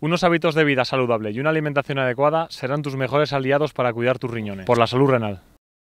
Unos hábitos de vida saludable y una alimentación adecuada serán tus mejores aliados para cuidar tus riñones. Por la salud renal.